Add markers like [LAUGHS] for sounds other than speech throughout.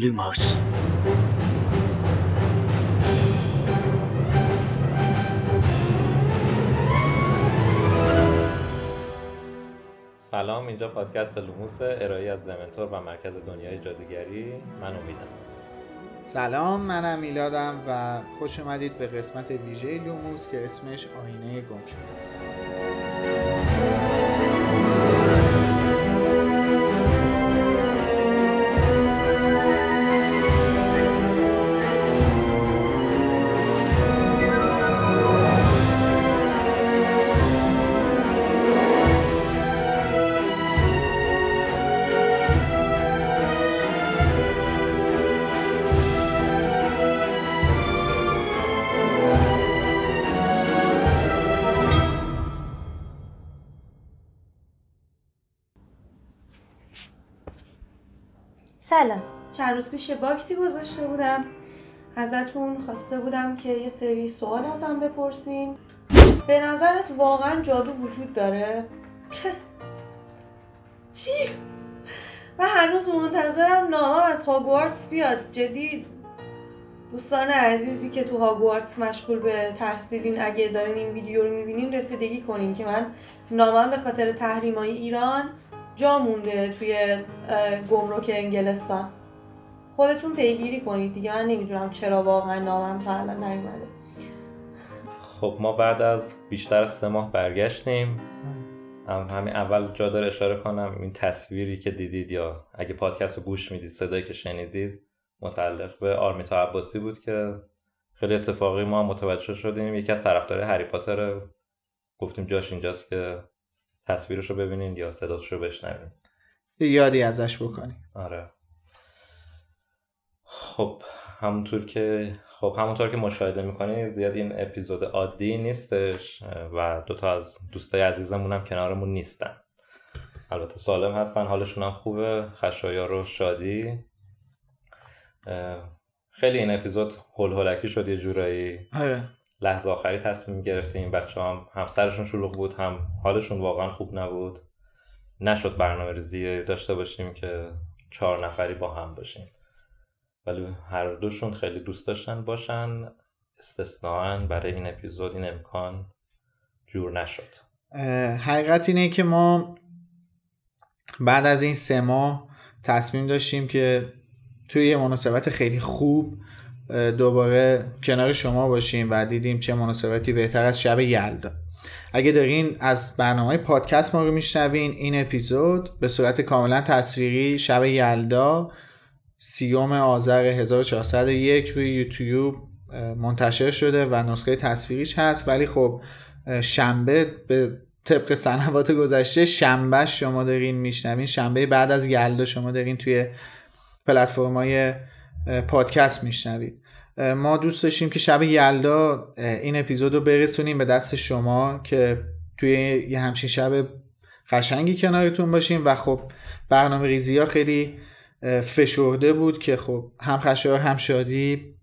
Lumos. سلام اینجا پادکست لوموس ارائه از دمنتور و مرکز دنیای جادوگری من امیدم سلام منم میلادم و خوش اومدید به قسمت ویژه لوموس که اسمش آینه گم شده است پیش باکسی گذاشته بودم ازتون خواسته بودم که یه سری سوال ازم بپرسین به نظرت واقعا جادو وجود داره؟ [LAUGHS] چی؟ من هنوز منتظرم نامم از هاگوارتس بیاد جدید دوستان عزیزی که تو هاگوارتس مشغول به تحصیلین اگه دارین این ویدیو رو میبینین رسیدگی کنین که من نامم به خاطر تحریمای ایران جا مونده توی گمرک انگلستان خودتون پیگیری کنید دیگه من نمیدونم چرا واقعا نامم تا الان نیومده خب ما بعد از بیشتر سه ماه برگشتیم هم همین اول جا داره اشاره کنم این تصویری که دیدید یا اگه پادکست رو گوش میدید صدایی که شنیدید متعلق به آرمیتا عباسی بود که خیلی اتفاقی ما متوجه شدیم یکی از طرفدارای هری پاتر گفتیم جاش اینجاست که تصویرش رو ببینید یا صداش رو بشنوید یادی ازش بکنید آره خب همونطور که خب همونطور که مشاهده میکنی زیاد این اپیزود عادی نیستش و دوتا از دوستای عزیزمون هم کنارمون نیستن البته سالم هستن حالشون هم خوبه خشایار رو شادی خیلی این اپیزود هول هولکی شد یه جورایی آره. لحظه آخری تصمیم گرفتیم بچه هم هم شلوغ بود هم حالشون واقعا خوب نبود نشد برنامه ریزی داشته باشیم که چهار نفری با هم باشیم ولی هر دوشون خیلی دوست داشتن باشن استثناا برای این اپیزود این امکان جور نشد حقیقت اینه که ما بعد از این سه ماه تصمیم داشتیم که توی یه مناسبت خیلی خوب دوباره کنار شما باشیم و دیدیم چه مناسبتی بهتر از شب یلدا اگه دارین از برنامه پادکست ما رو میشنوین این اپیزود به صورت کاملا تصویری شب یلدا سیوم آذر 1401 روی یوتیوب منتشر شده و نسخه تصویریش هست ولی خب شنبه به طبق سنوات گذشته شنبه شما دارین میشنوین شنبه بعد از یلدا شما دارین توی پلتفرمای پادکست میشنوید ما دوست داشتیم که شب یلدا این اپیزود رو برسونیم به دست شما که توی یه همچین شب قشنگی کنارتون باشیم و خب برنامه ریزی ها خیلی فشرده بود که خب هم خشایار هم شادی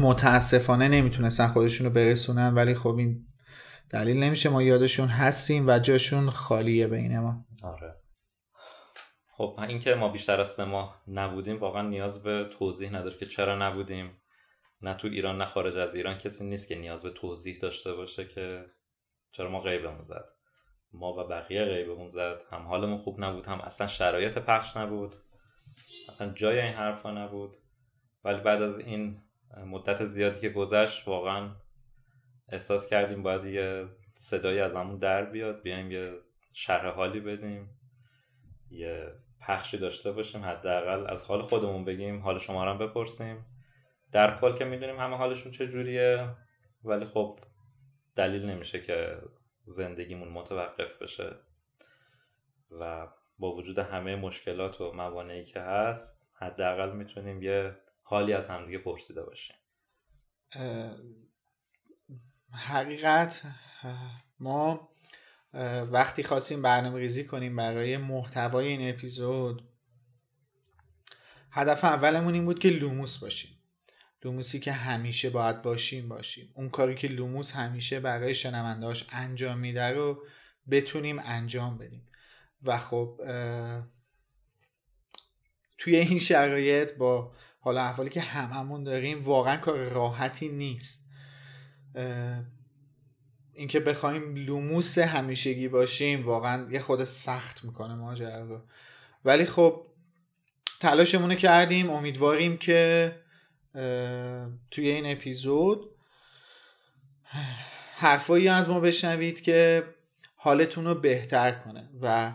متاسفانه نمیتونستن خودشون رو برسونن ولی خب این دلیل نمیشه ما یادشون هستیم و جاشون خالیه بین ما آره خب اینکه ما بیشتر از ما نبودیم واقعا نیاز به توضیح نداره که چرا نبودیم نه تو ایران نه خارج از ایران کسی نیست که نیاز به توضیح داشته باشه که چرا ما غیبمون زد ما و بقیه غیبمون زد هم حالمون خوب نبود هم اصلا شرایط پخش نبود اصلا جای این حرفا نبود ولی بعد از این مدت زیادی که گذشت واقعا احساس کردیم باید یه صدایی از همون در بیاد بیایم یه شرح حالی بدیم یه پخشی داشته باشیم حداقل از حال خودمون بگیم حال شما رو بپرسیم در کل که میدونیم همه حالشون چجوریه ولی خب دلیل نمیشه که زندگیمون متوقف بشه و با وجود همه مشکلات و موانعی که هست حداقل میتونیم یه حالی از همدیگه پرسیده باشیم حقیقت ما وقتی خواستیم برنامه ریزی کنیم برای محتوای این اپیزود هدف اولمون این بود که لوموس باشیم لوموسی که همیشه باید باشیم باشیم اون کاری که لوموس همیشه برای شنوندهاش انجام میده رو بتونیم انجام بدیم و خب توی این شرایط با حال احوالی که هممون داریم واقعا کار راحتی نیست اینکه بخوایم لوموس همیشگی باشیم واقعا یه خود سخت میکنه ماجرا ولی خب تلاشمون کردیم امیدواریم که توی این اپیزود حرفایی از ما بشنوید که حالتون رو بهتر کنه و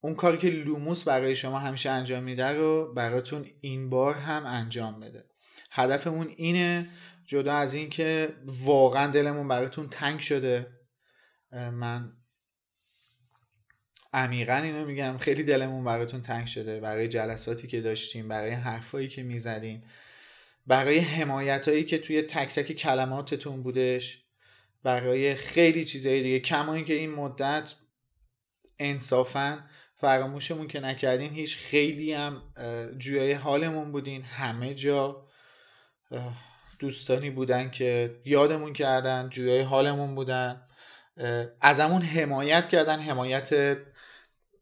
اون کاری که لوموس برای شما همیشه انجام میده رو براتون این بار هم انجام بده هدفمون اینه جدا از این که واقعا دلمون براتون تنگ شده من عمیقا اینو میگم خیلی دلمون براتون تنگ شده برای جلساتی که داشتیم برای حرفایی که میزدیم برای حمایت که توی تک تک کلماتتون بودش برای خیلی چیزهای دیگه کما اینکه این مدت انصافا فراموشمون که نکردین هیچ خیلی هم جویای حالمون بودین همه جا دوستانی بودن که یادمون کردن جویای حالمون بودن ازمون حمایت کردن حمایت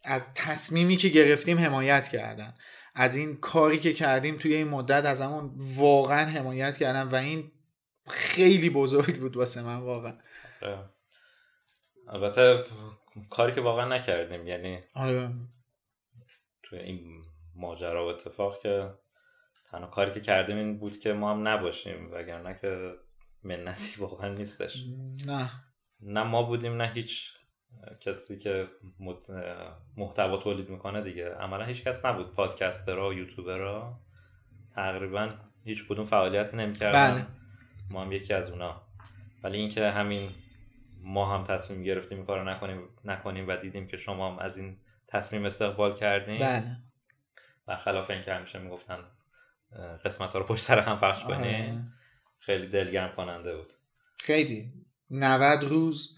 از تصمیمی که گرفتیم حمایت کردن از این کاری که کردیم توی این مدت از ازمون واقعا حمایت کردن و این خیلی بزرگ بود واسه من واقعا آره. البته کاری که واقعا نکردیم یعنی آره. توی این ماجرا و اتفاق که تنها کاری که کردیم این بود که ما هم نباشیم وگرنه که منتی [LAUGHS] واقعا نیستش نه نه ما بودیم نه هیچ کسی که محتوا تولید میکنه دیگه عملا هیچ کس نبود پادکسترها و یوتیوبرها تقریبا هیچ کدوم فعالیت نمیکردن بله. ما هم یکی از اونا ولی اینکه همین ما هم تصمیم گرفتیم این کارو نکنیم نکنیم و دیدیم که شما هم از این تصمیم استقبال کردیم بله برخلاف اینکه همیشه میگفتن قسمت ها رو پشت سر هم پخش آره. کنیم خیلی دلگرم کننده بود خیلی 90 روز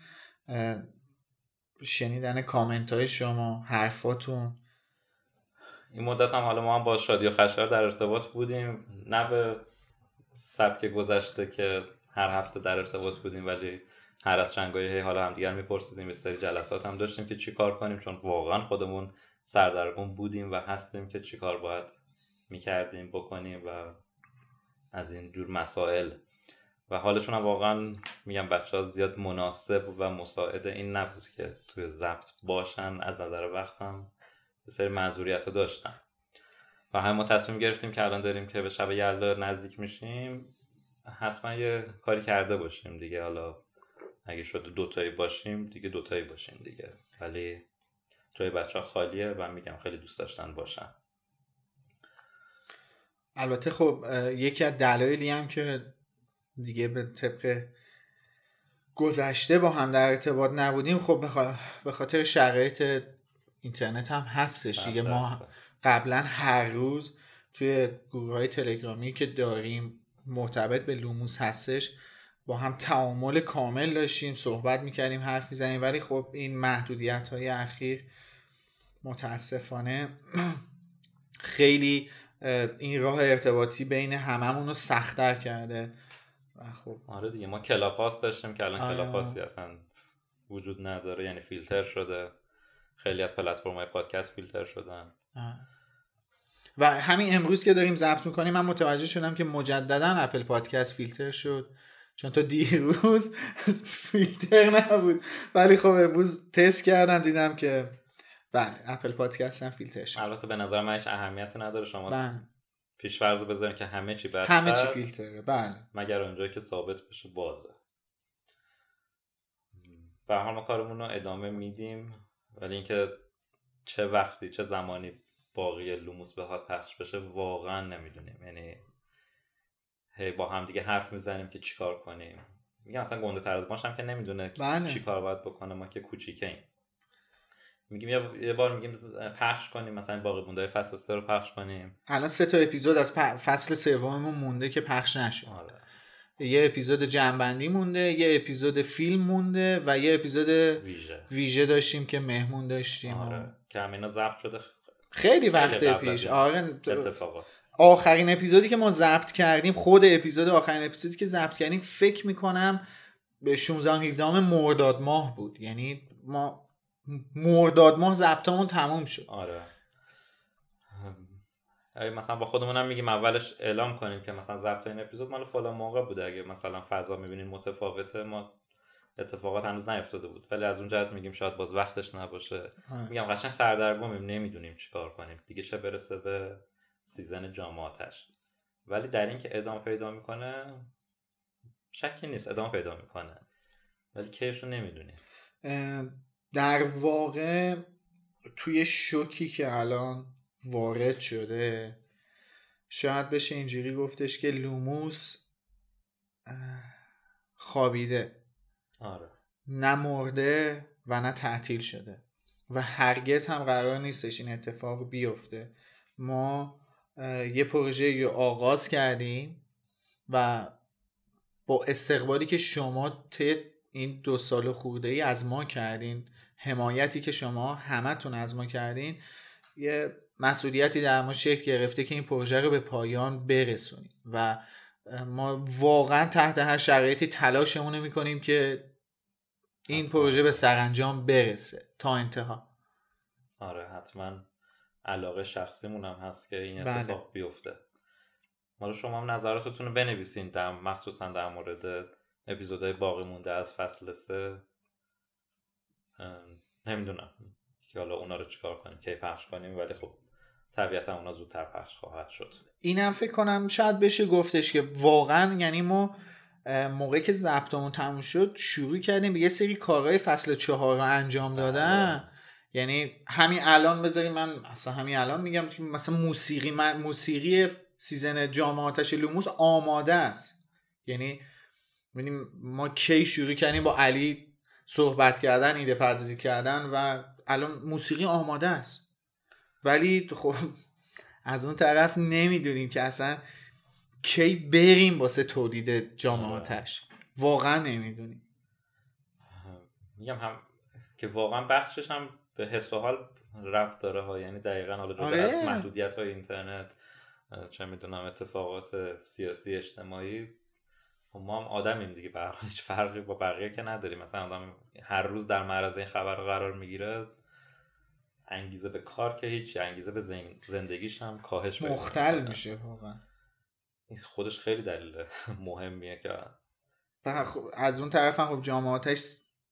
شنیدن کامنت های شما حرفاتون این مدت هم حالا ما هم با شادی و خشار در ارتباط بودیم نه به سبک گذشته که هر هفته در ارتباط بودیم ولی هر از گاهی حالا هم دیگر میپرسیدیم به سری جلسات هم داشتیم که کار کنیم چون واقعا خودمون سردرگم بودیم و هستیم که کار باید میکردیم بکنیم و از این جور مسائل و حالشون هم واقعا میگم بچه ها زیاد مناسب و مساعد این نبود که توی ضبط باشن از نظر وقتم به سری معذوریت رو داشتن و هم ما تصمیم گرفتیم که الان داریم که به شب یلدا نزدیک میشیم حتما یه کاری کرده باشیم دیگه حالا اگه شده دوتایی باشیم دیگه دوتایی باشیم دیگه ولی جای بچه خالیه و میگم خیلی دوست داشتن باشن البته خب یکی از دلایلی هم که دیگه به طبق گذشته با هم در ارتباط نبودیم خب به خاطر شرایط اینترنت هم هستش دیگه ما قبلا هر روز توی گروه های تلگرامی که داریم مرتبط به لوموس هستش با هم تعامل کامل داشتیم صحبت میکردیم حرف میزنیم ولی خب این محدودیت های اخیر متاسفانه خیلی این راه ارتباطی بین هممون رو سختتر کرده و خب آره دیگه ما کلاپاس داشتیم که الان آره. کلاپاسی اصلا وجود نداره یعنی فیلتر شده خیلی از پلتفرم های پادکست فیلتر شدن و همین امروز که داریم ضبط میکنیم من متوجه شدم که مجددا اپل پادکست فیلتر شد چون تا دیروز فیلتر نبود ولی خب امروز تست کردم دیدم که بله اپل پادکست هم فیلترش شد البته به نظر منش اهمیت نداره شما بله. پیش فرض بذاریم که همه چی بسته همه چی فیلتره بله مگر اونجایی که ثابت بشه بازه به حال ما کارمون رو ادامه میدیم ولی اینکه چه وقتی چه زمانی باقی لوموس به حال پخش بشه واقعا نمیدونیم یعنی هی با هم دیگه حرف میزنیم که چیکار کنیم میگم مثلا گنده تر از باشم که نمیدونه بله. چی کار باید بکنه ما که کوچیکیم میگیم یه بار میگیم پخش کنیم مثلا باقی مونده فصل سه رو پخش کنیم الان سه تا اپیزود از فصل سوممون مونده که پخش نشد آره. یه اپیزود جنبندی مونده یه اپیزود فیلم مونده و یه اپیزود ویژه, ویژه داشتیم که مهمون داشتیم آره. که همینا ضبط شده خیلی وقت پیش آره اتفاقات آخرین اپیزودی که ما ضبط کردیم خود اپیزود آخرین اپیزودی که ضبط کردیم فکر میکنم به 16 17 مرداد ماه بود یعنی ما مرداد ماه ضبطمون تموم شد آره مثلا با خودمون هم میگیم اولش اعلام کنیم که مثلا ضبط این اپیزود مال فلان موقع بوده اگه مثلا فضا میبینین متفاوته ما اتفاقات هنوز نیفتاده بود ولی از اون جهت میگیم شاید باز وقتش نباشه ها. میگم قشنگ سردرگمیم نمیدونیم چیکار کنیم دیگه چه برسه به سیزن جامعاتش ولی در این که ادامه پیدا میکنه شکی نیست ادامه پیدا میکنه ولی کیش رو نمیدونی در واقع توی شوکی که الان وارد شده شاید بشه اینجوری گفتش که لوموس خوابیده آره. نه مرده و نه تعطیل شده و هرگز هم قرار نیستش این اتفاق بیفته ما یه پروژه رو آغاز کردیم و با استقبالی که شما طی این دو سال خورده ای از ما کردین حمایتی که شما همتون از ما کردین یه مسئولیتی در ما شکل گرفته که این پروژه رو به پایان برسونیم و ما واقعا تحت هر شرایطی تلاشمون رو میکنیم که این پروژه به سرانجام برسه تا انتها آره حتما علاقه شخصیمون هم هست که این بله. اتفاق بله. بیفته حالا شما هم نظراتتون رو بنویسین در مخصوصا در مورد اپیزودهای باقی مونده از فصل سه نمیدونم که حالا اونا رو چیکار کنیم کی پخش کنیم ولی خب طبیعتا اونا زودتر پخش خواهد شد اینم فکر کنم شاید بشه گفتش که واقعا یعنی ما موقع که ضبطمون تموم شد شروع کردیم به یه سری کارهای فصل چهار رو انجام بله. دادن یعنی همین الان بذاریم من اصلا همین الان میگم که مثلا موسیقی من موسیقی سیزن جام آتش لوموس آماده است یعنی ما کی شروع کردیم با علی صحبت کردن ایده پردازی کردن و الان موسیقی آماده است ولی خب از اون طرف نمیدونیم که اصلا کی بریم واسه تولید جام آره. آتش واقعا نمیدونیم میگم هم که واقعا بخشش هم به حس و حال رفت داره ها یعنی دقیقا حالا جدا آره. از محدودیت های اینترنت چه میدونم اتفاقات سیاسی اجتماعی خب ما هم آدمیم دیگه به فرقی با بقیه که نداریم مثلا آدم هر روز در معرض این خبر قرار میگیره انگیزه به کار که هیچ انگیزه به زندگیش هم کاهش مختل میشه واقعا خودش خیلی دلیل مهمیه که خب، از اون طرف هم خب جامعاتش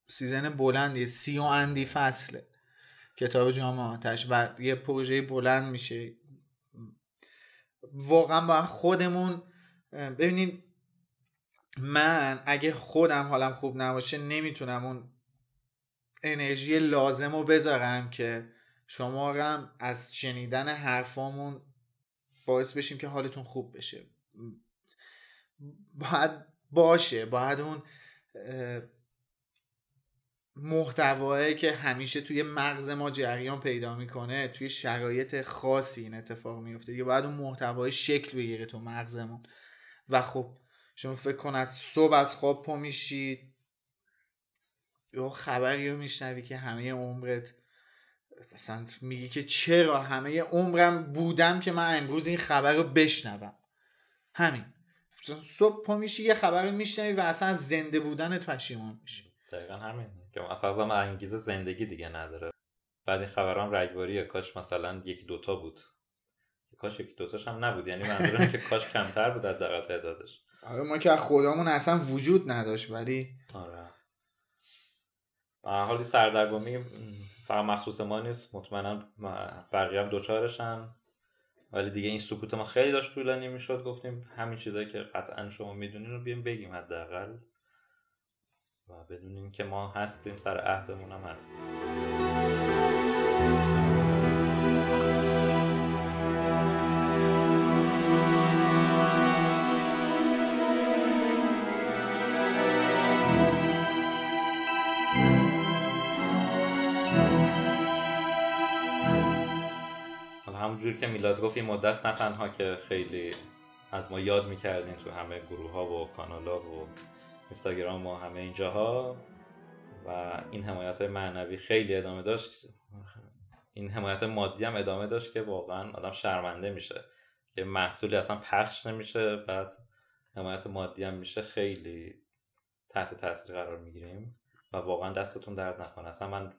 سیزن بلندیه سی و اندی فصله کتاب جامعه آتش و یه پروژه بلند میشه واقعا با خودمون ببینید من اگه خودم حالم خوب نباشه نمیتونم اون انرژی لازم رو بذارم که شما هم از شنیدن حرفامون باعث بشیم که حالتون خوب بشه باید باشه باید اون محتوایی که همیشه توی مغز ما جریان پیدا میکنه توی شرایط خاصی این اتفاق میفته یه باید اون محتوای شکل بگیره تو مغزمون و خب شما فکر کنید صبح از خواب پا میشید یا خبری رو میشنوی که همه عمرت مثلا میگی که چرا همه عمرم بودم که من امروز این خبر رو بشنوم همین صبح پا میشی یه خبر رو میشنوی و اصلا زنده بودن پشیمان میشی دقیقا همین که اصلا از انگیزه زندگی دیگه نداره بعد این خبران رگباریه کاش مثلا یکی دوتا بود کاش یکی دوتاش هم نبود یعنی منظورم که کاش کمتر بود از دقیقه تعدادش آره ما که خودمون اصلا وجود نداشت ولی آره حالی سردرگمی فقط مخصوص ما نیست مطمئنا بقیه هم دوچارشن ولی دیگه این سکوت ما خیلی داشت طولانی میشد گفتیم همین چیزایی که قطعا شما میدونین رو بیم بگیم حداقل و بدون اینکه ما هستیم سر عهدمون هم هستیم همونجور که میلاد گفت این مدت نه تنها که خیلی از ما یاد میکردیم تو همه گروه ها و کانال ها و اینستاگرام و همه اینجاها و این حمایت های معنوی خیلی ادامه داشت این حمایت مادی هم ادامه داشت که واقعا آدم شرمنده میشه یه محصولی اصلا پخش نمیشه بعد حمایت مادی هم میشه خیلی تحت تاثیر قرار میگیریم و واقعا دستتون درد نکنه اصلا من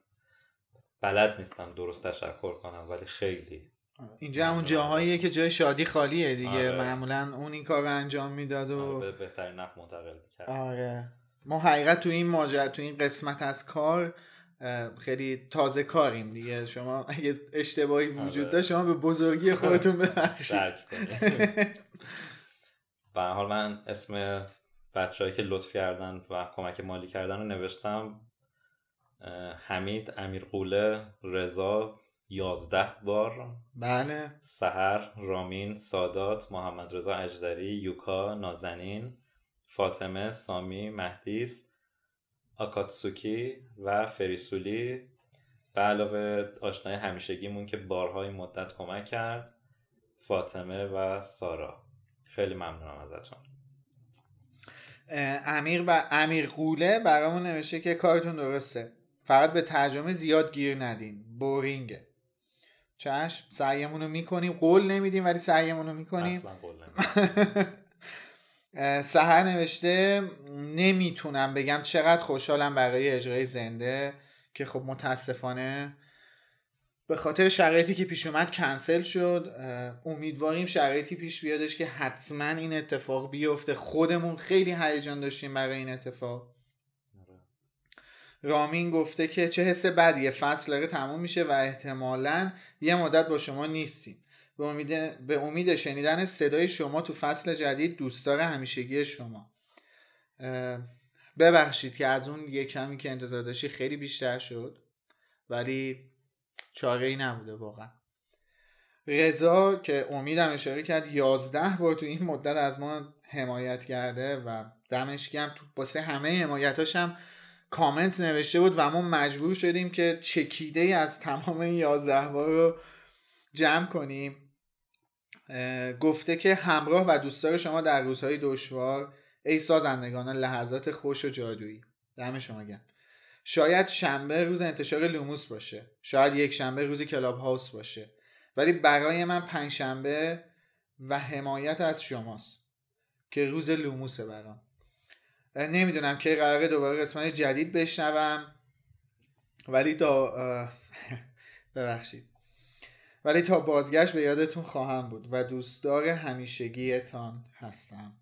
بلد نیستم درست تشکر کنم ولی خیلی آره. اینجا همون جاهاییه که جای شادی خالیه دیگه آره. معمولا اون این کار انجام میداد و آره آره ما حقیقت تو این ماجرا تو این قسمت از کار خیلی تازه کاریم دیگه شما اگه اشتباهی آره. وجود داشت شما به بزرگی خودتون [LAUGHS] ببخشید به حال من اسم بچههایی که لطف کردن و کمک مالی کردن رو نوشتم حمید امیر قوله رضا یازده بار بله سهر رامین سادات محمد رضا اجدری یوکا نازنین فاطمه سامی مهدیس آکاتسوکی و فریسولی به علاوه آشنای همیشگیمون که بارهایی مدت کمک کرد فاطمه و سارا خیلی ممنونم ازتون امیر و امیر قوله برامون نوشته که کارتون درسته فقط به ترجمه زیاد گیر ندین بورینگه چشم سعیمون رو میکنیم قول نمیدیم ولی سعیمون رو میکنیم سهر نوشته نمیتونم بگم چقدر خوشحالم برای اجرای زنده که خب متاسفانه به خاطر شرایطی که پیش اومد کنسل شد امیدواریم شرایطی پیش بیادش که حتما این اتفاق بیفته خودمون خیلی هیجان داشتیم برای این اتفاق رامین گفته که چه حس بدی فصل داره تموم میشه و احتمالا یه مدت با شما نیستیم به امید, به امید شنیدن صدای شما تو فصل جدید دوستدار همیشگی شما ببخشید که از اون یه کمی که انتظار داشتی خیلی بیشتر شد ولی چاره ای نبوده واقعا رضا که امیدم اشاره کرد یازده بار تو این مدت از ما حمایت کرده و دمشگم تو باسه همه حمایتاشم هم کامنت نوشته بود و ما مجبور شدیم که چکیده ای از تمام این یازده بار رو جمع کنیم گفته که همراه و دوستار شما در روزهای دشوار ای سازندگان لحظات خوش و جادویی دم شما گم شاید شنبه روز انتشار لوموس باشه شاید یک شنبه روز کلاب هاوس باشه ولی برای من پنج شنبه و حمایت از شماست که روز لوموسه برام نمیدونم که قراره دوباره قسمت جدید بشنوم ولی تا [LAUGHS] ببخشید ولی تا بازگشت به یادتون خواهم بود و دوستدار همیشگیتان هستم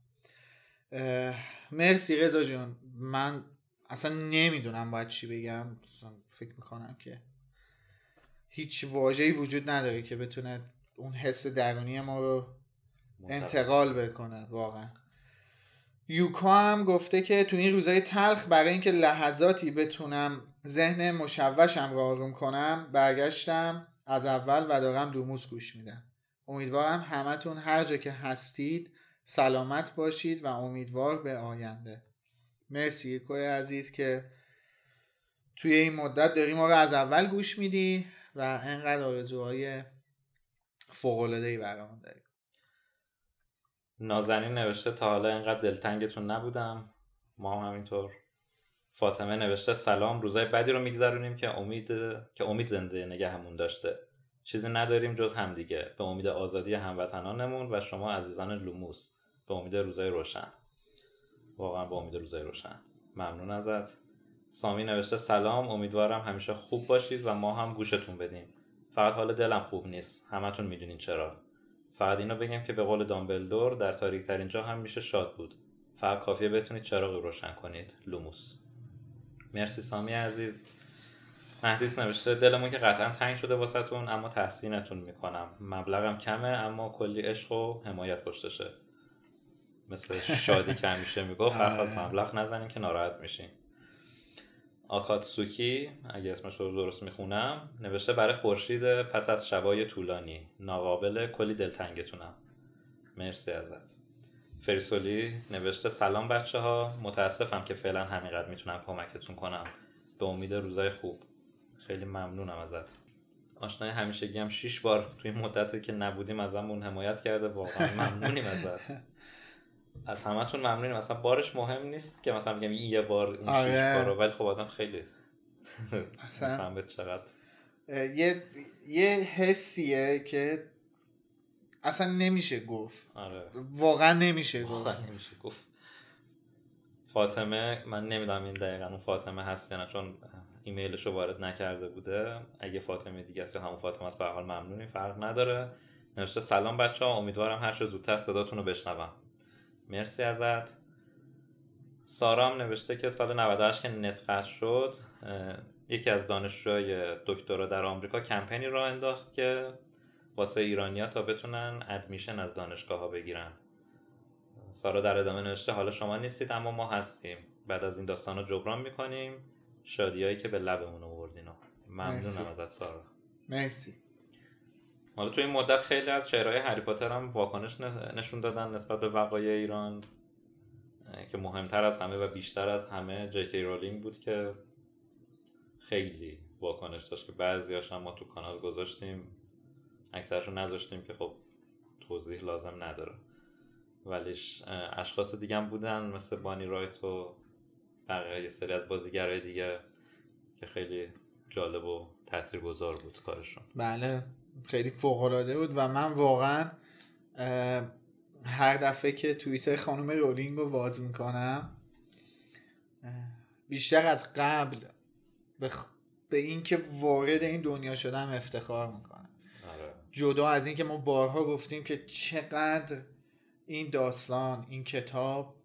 مرسی رضا جون من اصلا نمیدونم باید چی بگم فکر میکنم که هیچ واجهی وجود نداره که بتونه اون حس درونی ما رو انتقال بکنه واقعا یوکا هم گفته که تو این روزای تلخ برای اینکه لحظاتی بتونم ذهن مشوشم را آروم کنم برگشتم از اول و دارم دوموس گوش میدم امیدوارم همتون هر جا که هستید سلامت باشید و امیدوار به آینده مرسی یکوی عزیز که توی این مدت داری ما از اول گوش میدی و انقدر آرزوهای فوقلادهی برامون داری نازنین نوشته تا حالا اینقدر دلتنگتون نبودم ما هم همینطور فاطمه نوشته سلام روزای بدی رو میگذرونیم که امید که امید زنده نگهمون داشته چیزی نداریم جز همدیگه به امید آزادی هموطنانمون و شما عزیزان لوموس به امید روزای روشن واقعا به امید روزای روشن ممنون ازت سامی نوشته سلام امیدوارم همیشه خوب باشید و ما هم گوشتون بدیم فقط حالا دلم خوب نیست همتون میدونین چرا فقط اینو بگم که به قول دامبلدور در تاریک ترین جا هم میشه شاد بود فقط کافیه بتونید چراغ روشن کنید لوموس مرسی سامی عزیز مهدیس نوشته دلمون که قطعا تنگ شده واسهتون اما تحسینتون میکنم مبلغم کمه اما کلی عشق و حمایت پشتشه مثل شادی که همیشه میگفت حرف از مبلغ نزنین که ناراحت میشین آکاتسوکی اگه اسمش رو درست میخونم نوشته برای خورشید پس از شبای طولانی ناقابل کلی دلتنگتونم مرسی ازت فریسولی نوشته سلام بچه ها متاسفم که فعلا همینقدر میتونم کمکتون کنم به امید روزای خوب خیلی ممنونم ازت آشنای همیشه هم شیش بار توی مدتی که نبودیم ازمون حمایت کرده واقعا ممنونیم ازت [LAUGHS] از همتون ممنونیم مثلا بارش مهم نیست که مثلا میگم یه بار این آره. ولی خب آدم خیلی [LAUGHS] اصلا چقدر یه یه حسیه که اصلا نمیشه گفت آره. واقعا نمیشه گفت واقعا نمیشه گفت فاطمه من نمیدونم این دقیقا اون فاطمه هست یا نه چون ایمیلش رو وارد نکرده بوده اگه فاطمه دیگه است یا همون فاطمه است به حال ممنونی فرق نداره نوشته سلام بچه ها امیدوارم هر چه زودتر صداتون رو بشنوم مرسی ازت سارام نوشته که سال 98 که نت شد یکی از دانشجوهای دکترا در آمریکا کمپینی را انداخت که واسه ایرانیا تا بتونن ادمیشن از دانشگاه ها بگیرن سارا در ادامه نوشته حالا شما نیستید اما ما هستیم بعد از این داستان رو جبران میکنیم شادیایی که به لبمون آوردین ممنونم ازت سارا مرسی حالا تو این مدت خیلی از چهرهای هری پاتر هم واکنش نشون دادن نسبت به وقایع ایران که مهمتر از همه و بیشتر از همه جکی رولینگ بود که خیلی واکنش داشت که بعضی هم ما تو کانال گذاشتیم اکثرش رو نذاشتیم که خب توضیح لازم نداره ولیش اشخاص دیگه هم بودن مثل بانی رایت و بقیه یه سری از بازیگرای دیگه که خیلی جالب و تاثیرگذار بود کارشون بله خیلی العاده بود و من واقعا هر دفعه که توییتر خانم رولینگ رو باز میکنم بیشتر از قبل به, به اینکه وارد این دنیا شدم افتخار میکنم آره. جدا از اینکه ما بارها گفتیم که چقدر این داستان این کتاب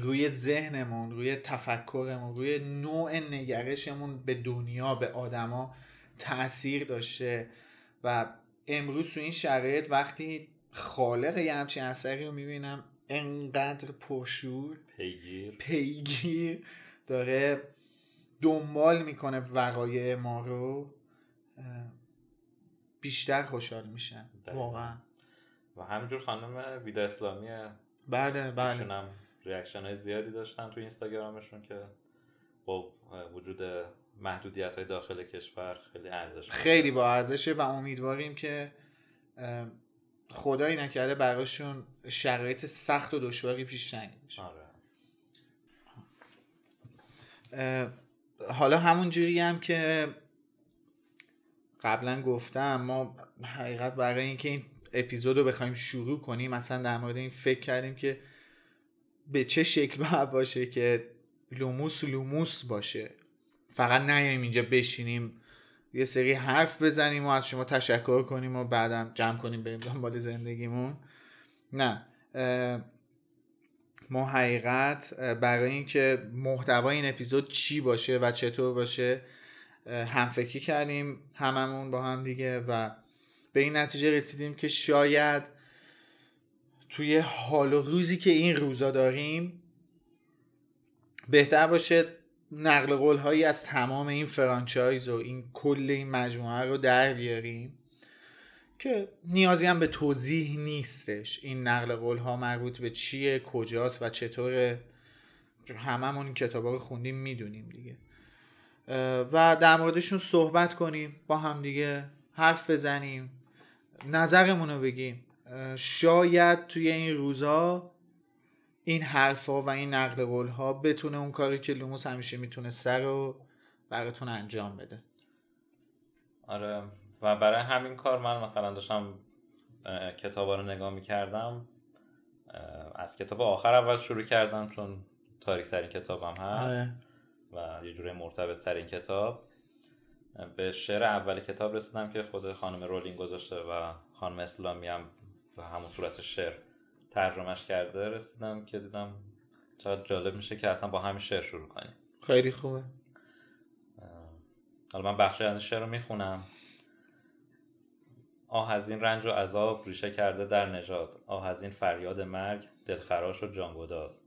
روی ذهنمون روی تفکرمون روی نوع نگرشمون به دنیا به آدما تاثیر داشته و امروز تو این شرایط وقتی خالق یه همچین اثری رو میبینم انقدر پرشور پیگیر پیگیر داره دنبال میکنه وقایع ما رو بیشتر خوشحال میشن واقعا و همینجور خانم ویدا اسلامی بله بله ریاکشن های زیادی داشتن تو اینستاگرامشون که با خب، وجود محدودیت های داخل کشور خیلی ارزش خیلی با ارزشه و امیدواریم که خدایی نکرده براشون شرایط سخت و دشواری پیش نگیشه آره. حالا همون جوری هم که قبلا گفتم ما حقیقت برای اینکه این اپیزود رو بخوایم شروع کنیم مثلا در مورد این فکر کردیم که به چه شکل باشه که لوموس لوموس باشه فقط نیایم اینجا بشینیم یه سری حرف بزنیم و از شما تشکر کنیم و بعدم جمع کنیم بریم دنبال زندگیمون نه ما حقیقت برای اینکه محتوای این اپیزود چی باشه و چطور باشه همفکری کردیم هممون با هم دیگه و به این نتیجه رسیدیم که شاید توی حال و روزی که این روزا داریم بهتر باشه نقل قول هایی از تمام این فرانچایز و این کل این مجموعه رو در بیاریم که نیازی هم به توضیح نیستش این نقل قول ها مربوط به چیه کجاست و چطور هممون این کتاب رو خوندیم میدونیم دیگه و در موردشون صحبت کنیم با هم دیگه حرف بزنیم نظرمون رو بگیم شاید توی این روزا این حرفا و این نقل قول ها بتونه اون کاری که لوموس همیشه میتونه سر و براتون انجام بده آره و برای همین کار من مثلا داشتم کتابا رو نگاه میکردم از کتاب آخر اول شروع کردم چون تاریک ترین کتابم هست آره. و یه جوره مرتبط ترین کتاب به شعر اول کتاب رسیدم که خود خانم رولینگ گذاشته و خانم اسلامی هم به همون صورت شعر ترجمهش کرده رسیدم که دیدم چقدر جالب میشه که اصلا با همین شعر شروع کنیم خیلی خوبه حالا من بخشی از شعر رو میخونم آه از این رنج و عذاب ریشه کرده در نجات آه از این فریاد مرگ دلخراش و جانگداز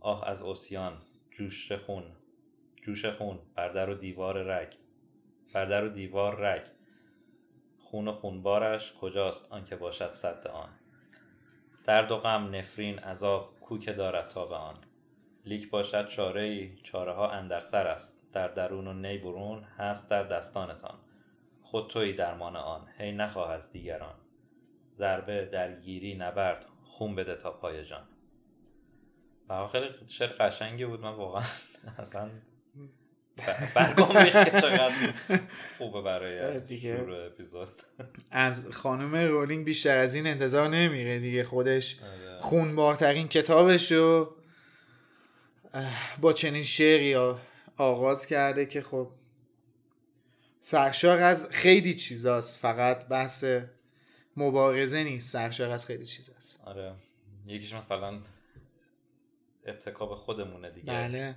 آه از اوسیان جوش خون جوش خون بردر و دیوار رگ بردر و دیوار رگ خون و خونبارش کجاست آنکه باشد صد آن درد و غم نفرین عذاب کوکه دارد تا به آن لیک باشد چاره ای چاره ها اندر سر است در درون و نی برون هست در دستانتان خود توی درمان آن هی نخواه از دیگران ضربه درگیری نبرد خون بده تا پای جان و خیلی شعر قشنگی بود من واقعا [LAUGHS] اصلا برگام چقدر [LAUGHS] خوبه برای آره دیگه از خانم رولینگ بیشتر از این انتظار نمیره دیگه خودش آره. خونبارترین کتابش رو با چنین شعری آغاز کرده که خب سرشار از خیلی چیزاست فقط بحث مبارزه نیست سرشار از خیلی چیزاست آره یکیش مثلا ابتکاب خودمونه دیگه بله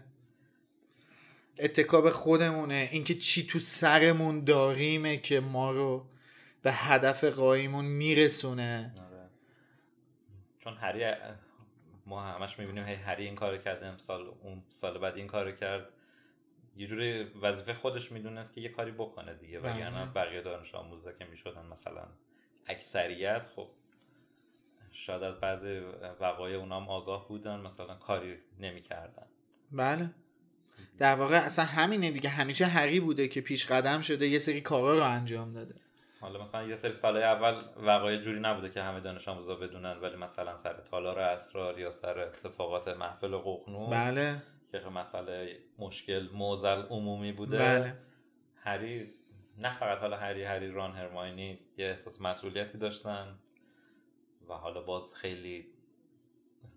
اتکاب خودمونه اینکه چی تو سرمون داریمه که ما رو به هدف قاییمون میرسونه آره. چون هری ما همش میبینیم هی هری این کارو کرده امسال اون سال بعد این کار کرد یه جوری وظیفه خودش میدونست که یه کاری بکنه دیگه یعنی بقیه دانش آموزا که میشدن مثلا اکثریت خب شاید از بعضی وقایع اونام آگاه بودن مثلا کاری نمیکردن بله در واقع اصلا همینه دیگه همیشه هری بوده که پیش قدم شده یه سری کارا رو انجام داده حالا مثلا یه سری سال اول وقایع جوری نبوده که همه دانش آموزا بدونن ولی مثلا سر تالار اسرار یا سر اتفاقات محفل ققنوس بله که خب مسئله مشکل موزل عمومی بوده بله هری نه فقط حالا هری هری ران هرماینی یه احساس مسئولیتی داشتن و حالا باز خیلی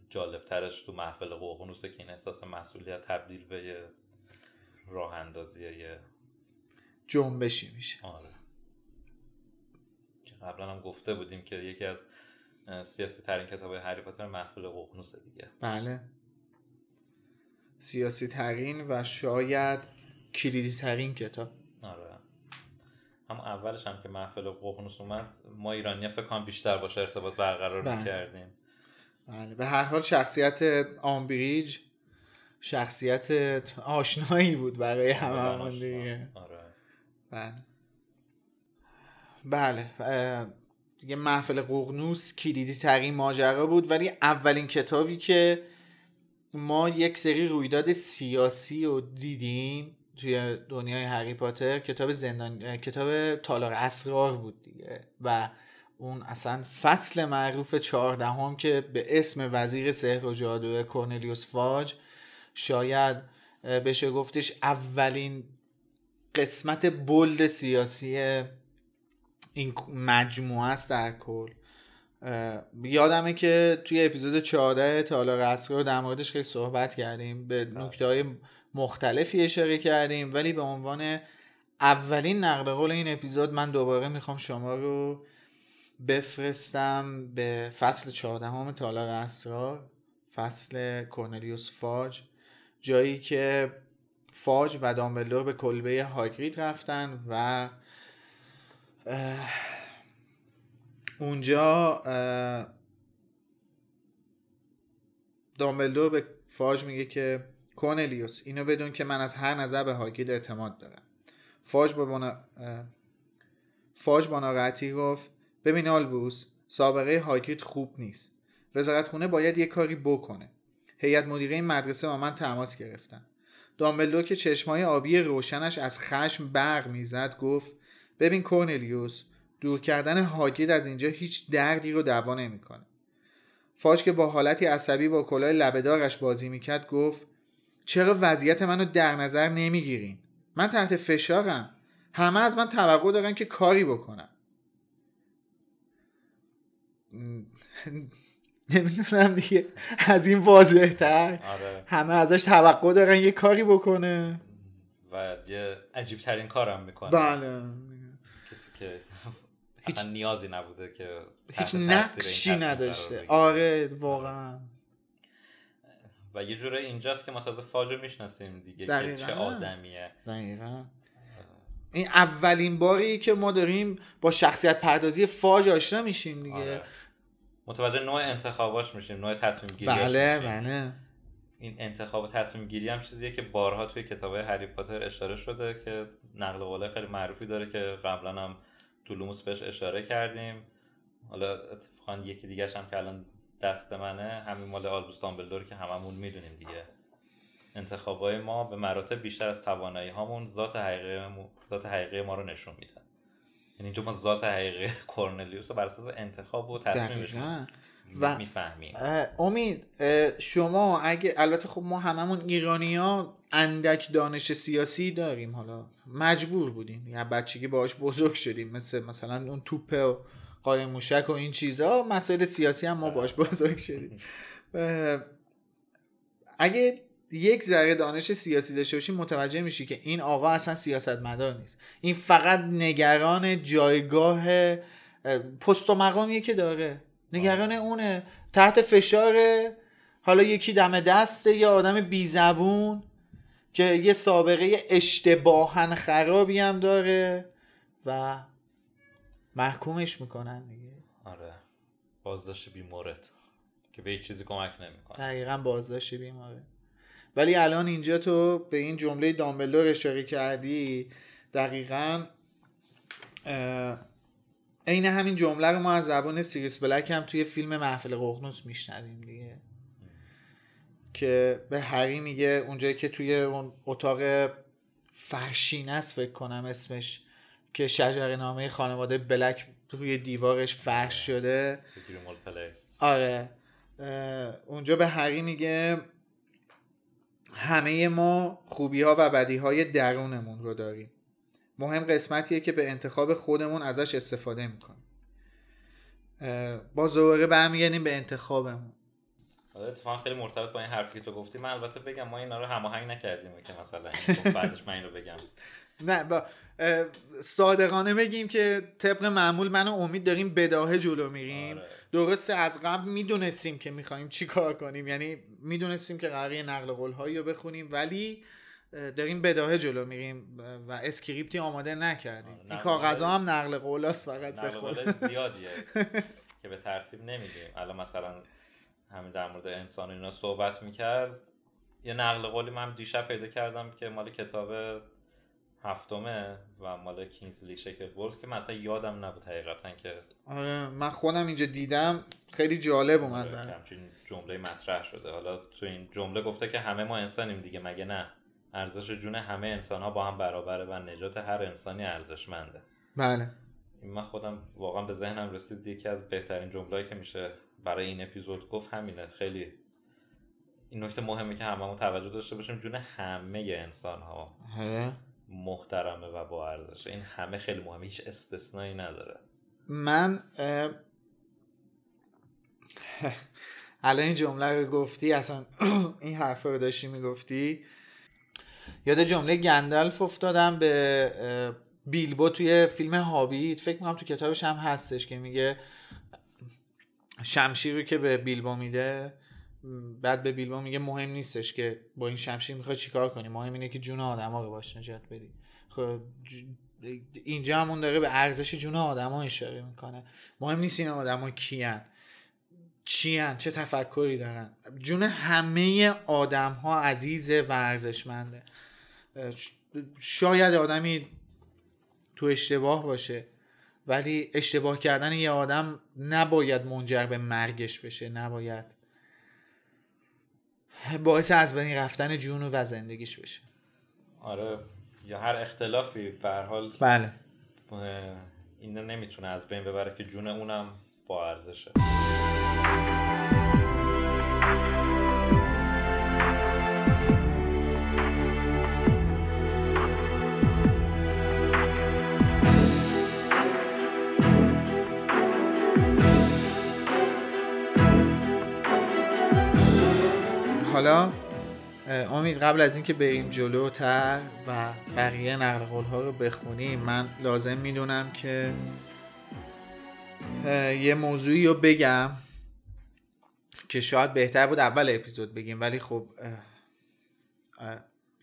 جالب ترش تو محفل ققنوسه که این احساس مسئولیت تبدیل به راه اندازی یه جنبشی میشه آره که قبلا هم گفته بودیم که یکی از سیاسی ترین کتاب هری پاتر محفل ققنوس دیگه بله سیاسی ترین و شاید کلیدی ترین کتاب آره هم اولش هم که محفل ققنوس اومد ما ایرانی فکر کنم بیشتر باشه ارتباط برقرار بله. کردیم بله به هر حال شخصیت آمبریج شخصیت آشنایی بود برای آره، آره، همه دیگه آره. بله, بله، دیگه محفل قغنوس کلیدی ترین ماجرا بود ولی اولین کتابی که ما یک سری رویداد سیاسی رو دیدیم توی دنیای هری پاتر کتاب زندان کتاب تالار اسرار بود دیگه و اون اصلا فصل معروف چهاردهم که به اسم وزیر سحر و جادو کورنلیوس فاج شاید بشه گفتش اولین قسمت بلد سیاسی این مجموعه است در کل یادمه که توی اپیزود 14 تالار اصر رو در موردش خیلی صحبت کردیم به بله. نکته های مختلفی اشاره کردیم ولی به عنوان اولین نقل قول این اپیزود من دوباره میخوام شما رو بفرستم به فصل 14 همه تالار اسرار فصل کورنلیوس فاج جایی که فاج و دامبلدور به کلبه هاگرید رفتن و اونجا دامبلدور به فاج میگه که کونلیوس اینو بدون که من از هر نظر به هاگرید اعتماد دارم فاج با بنا... فاج با ناراحتی گفت ببین آلبوس سابقه هاگرید خوب نیست خونه باید یه کاری بکنه هیئت مدیره این مدرسه با من تماس گرفتن دامبلدور که چشمهای آبی روشنش از خشم برق میزد گفت ببین کورنلیوس دور کردن هاگرید از اینجا هیچ دردی رو دوا نمیکنه فاش که با حالتی عصبی با کلاه لبهدارش بازی میکرد گفت چرا وضعیت منو در نظر نمیگیرین من تحت فشارم همه از من توقع دارن که کاری بکنم نمیدونم دیگه از این واضح تر آره. همه ازش توقع دارن یه کاری بکنه و یه عجیب ترین کارم میکنه بله کسی که اصلا نیازی نبوده که هیچ نقشی نداشته آره واقعا و یه جوره اینجاست که ما تازه فاجو میشناسیم دیگه که چه آدمیه دقیقا این اولین باری که ما داریم با شخصیت پردازی فاج آشنا میشیم دیگه آره. متوجه نوع انتخاباش میشیم نوع تصمیم گیری بله بله این انتخاب و تصمیم گیری هم چیزیه که بارها توی کتاب هری پاتر اشاره شده که نقل قوله خیلی معروفی داره که قبلا هم تو بهش اشاره کردیم حالا اتفاقا یکی دیگه هم که الان دست منه همین مال آلبوس دامبلدور که هممون میدونیم دیگه انتخابای ما به مراتب بیشتر از توانایی هامون ذات حقیقی ما, ذات حقیقی ما رو نشون میدن یعنی تو ما ذات حقیقی [LAUGHS] کورنلیوس رو بر اساس انتخاب و تصمیمش و میفهمیم امید شما اگه البته خب ما هممون ایرانی ها اندک دانش سیاسی داریم حالا مجبور بودیم یا بچگی باهاش بزرگ شدیم مثل مثلا اون توپه و قای موشک و این چیزا مسائل سیاسی هم ما باش بزرگ شدیم [LAUGHS] اگه یک ذره دانش سیاسی داشته باشی متوجه میشی که این آقا اصلا سیاستمدار نیست این فقط نگران جایگاه پست و مقامیه که داره نگران اونه تحت فشار حالا یکی دم دسته یه آدم بیزبون که یه سابقه اشتباهن خرابی هم داره و محکومش میکنن دیگه آره بازداشت بیمارت که به چیزی کمک نمیکنه دقیقا بازداشت بیماره ولی الان اینجا تو به این جمله دامبلدور اشاره کردی دقیقا عین همین جمله رو ما از زبان سیریس بلک هم توی فیلم محفل ققنوس میشنویم دیگه که به هری میگه اونجایی که توی اون اتاق فرشین است فکر کنم اسمش که شجر نامه خانواده بلک توی دیوارش فرش شده آره اونجا به هری میگه همه ما خوبی ها و بدی های درونمون رو داریم مهم قسمتیه که به انتخاب خودمون ازش استفاده میکنیم با زوره برمیگردیم به انتخابمون اتفاقا خیلی مرتبط با این حرفی که تو گفتی من البته بگم ما اینا رو هماهنگ نکردیم که مثلا بعدش من این رو بگم نه با صادقانه بگیم که طبق معمول من و امید داریم بداهه جلو میریم آره. درسته از قبل میدونستیم که میخوایم کار کنیم یعنی میدونستیم که قراره نقل قول هایی رو بخونیم ولی داریم بداهه جلو میریم و اسکریپتی آماده نکردیم این کاغذها آره. هم نقل قول هست فقط نقل زیادیه [LAUGHS] که به ترتیب نمیدیم الان مثلا همین در مورد انسان اینا صحبت میکرد یه نقل قولی من دیشب پیدا کردم که مال کتاب هفتمه و مال کینزلی شکل بولز که مثلا یادم نبود حقیقتا که آره من خودم اینجا دیدم خیلی جالب اومد آره همچین جمله مطرح شده حالا تو این جمله گفته که همه ما انسانیم دیگه مگه نه ارزش جون همه انسان ها با هم برابره و نجات هر انسانی ارزشمنده بله این من خودم واقعا به ذهنم رسید یکی از بهترین جملهایی که میشه برای این اپیزود گفت همینه خیلی این نکته مهمه که ما توجه داشته باشیم جون همه انسان ها آره. محترمه و با ارزش این همه خیلی مهمه هیچ استثنایی نداره من الان این جمله رو گفتی اصلا [CLEARS THROAT] این حرف رو داشتی میگفتی یاد جمله گندلف افتادم به بیلبو توی فیلم هابیت فکر میکنم تو کتابش هم هستش که میگه شمشیری رو که به بیلبو میده بعد به بیلبا میگه مهم نیستش که با این شمشیر میخوای چیکار کنی مهم اینه که جون آدما رو باش نجات بدی خب اینجا همون داره به ارزش جون آدما اشاره میکنه مهم نیست این آدما کیان چیان چه تفکری دارن جون همه آدم ها عزیزه و ارزشمنده شاید آدمی تو اشتباه باشه ولی اشتباه کردن یه آدم نباید منجر به مرگش بشه نباید باعث از بین رفتن جون و زندگیش بشه آره یا هر اختلافی به حال بله این نمیتونه از بین ببره که جون اونم با ارزشه حالا امید قبل از اینکه بریم جلوتر و بقیه نقل قول ها رو بخونیم من لازم میدونم که یه موضوعی رو بگم که شاید بهتر بود اول اپیزود بگیم ولی خب